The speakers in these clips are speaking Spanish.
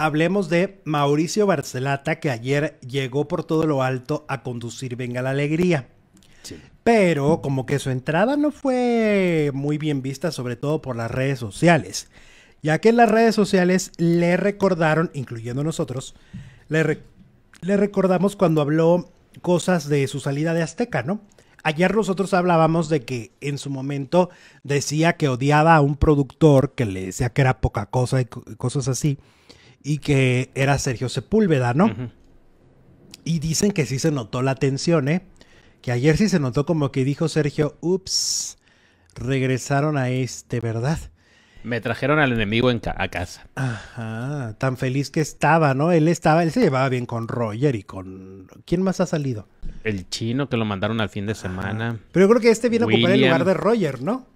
hablemos de Mauricio Barcelata, que ayer llegó por todo lo alto a conducir Venga la Alegría. Pero como que su entrada no fue muy bien vista, sobre todo por las redes sociales, ya que en las redes sociales le recordaron, incluyendo nosotros, le, le recordamos cuando habló cosas de su salida de Azteca, ¿no? Ayer nosotros hablábamos de que en su momento decía que odiaba a un productor que le decía que era poca cosa y cosas así y que era Sergio Sepúlveda, ¿no? Y dicen que sí se notó la tensión, ¿eh? Que ayer sí se notó como que dijo Sergio, ups, regresaron a este, ¿verdad? Me trajeron al enemigo a casa. Ajá, tan feliz que estaba, ¿no? Él estaba, él se llevaba bien con Roger y con... ¿Quién más ha salido? El chino que lo mandaron al fin de semana. Pero yo creo que este viene a ocupar el lugar de Roger, ¿no?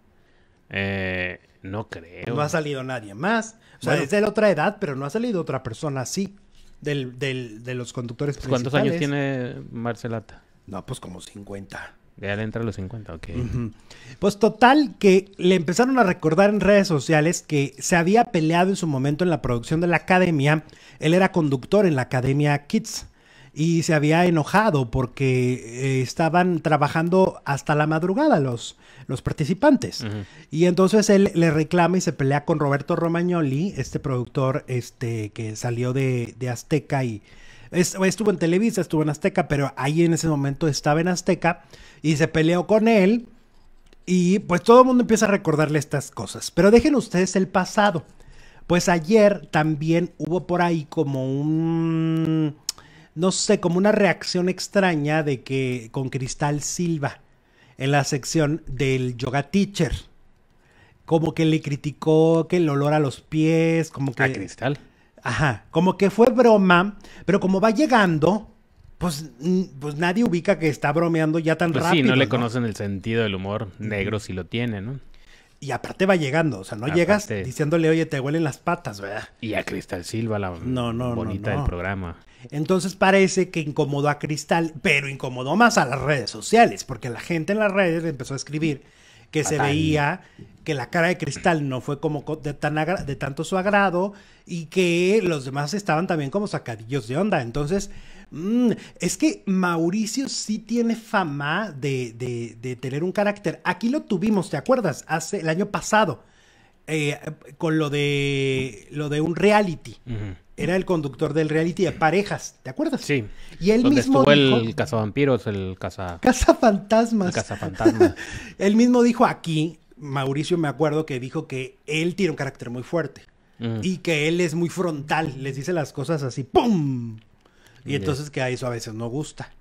Eh, no creo. No ha salido nadie más. O sea, es de otra edad, pero no ha salido otra persona así. Del, del, de los conductores principales. ¿Cuántos años tiene Marcelata? No, pues como 50. Ya le entra los 50, ok. Pues total, que le empezaron a recordar en redes sociales que se había peleado en su momento en la producción de la academia. Él era conductor en la academia Kids y se había enojado porque eh, estaban trabajando hasta la madrugada los, los participantes. Y entonces él le reclama y se pelea con Roberto Romagnoli, este productor este, que salió de, de Azteca y estuvo en Televisa, estuvo en Azteca, pero ahí en ese momento estaba en Azteca y se peleó con él. Y pues todo el mundo empieza a recordarle estas cosas. Pero dejen ustedes el pasado. Pues ayer también hubo por ahí como un no sé, como una reacción extraña de que con Cristal Silva en la sección del yoga teacher. Como que le criticó que el olor a los pies, como que... A Cristal. Ajá, como que fue broma, pero como va llegando, pues, pues nadie ubica que está bromeando ya tan rápido. Pues sí, no, no le conocen el sentido del humor, negro si lo tiene, ¿no? Y aparte va llegando, o sea, no llegas diciéndole, oye, te huelen las patas, ¿verdad? Y a Cristal Silva, la bonita del programa. Entonces parece que incomodó a Cristal, pero incomodó más a las redes sociales, porque la gente en las redes empezó a escribir que se veía que la cara de Cristal no fue como de, tan de tanto su agrado y que los demás estaban también como sacadillos de onda. Entonces, Mm, es que Mauricio sí tiene fama de, tener un carácter. Aquí lo tuvimos, ¿te acuerdas? Hace el año pasado. Eh, con lo de lo de un reality. Era el conductor del reality de parejas, ¿te acuerdas? Sí. Y él mismo dijo, el cazavampiros, el caza cazafantasmas. El cazafantasmas. él mismo dijo aquí, Mauricio me acuerdo que dijo que él tiene un carácter muy fuerte. Mm. Y que él es muy frontal, les dice las cosas así, ¡pum! Y entonces que a eso a veces no gusta.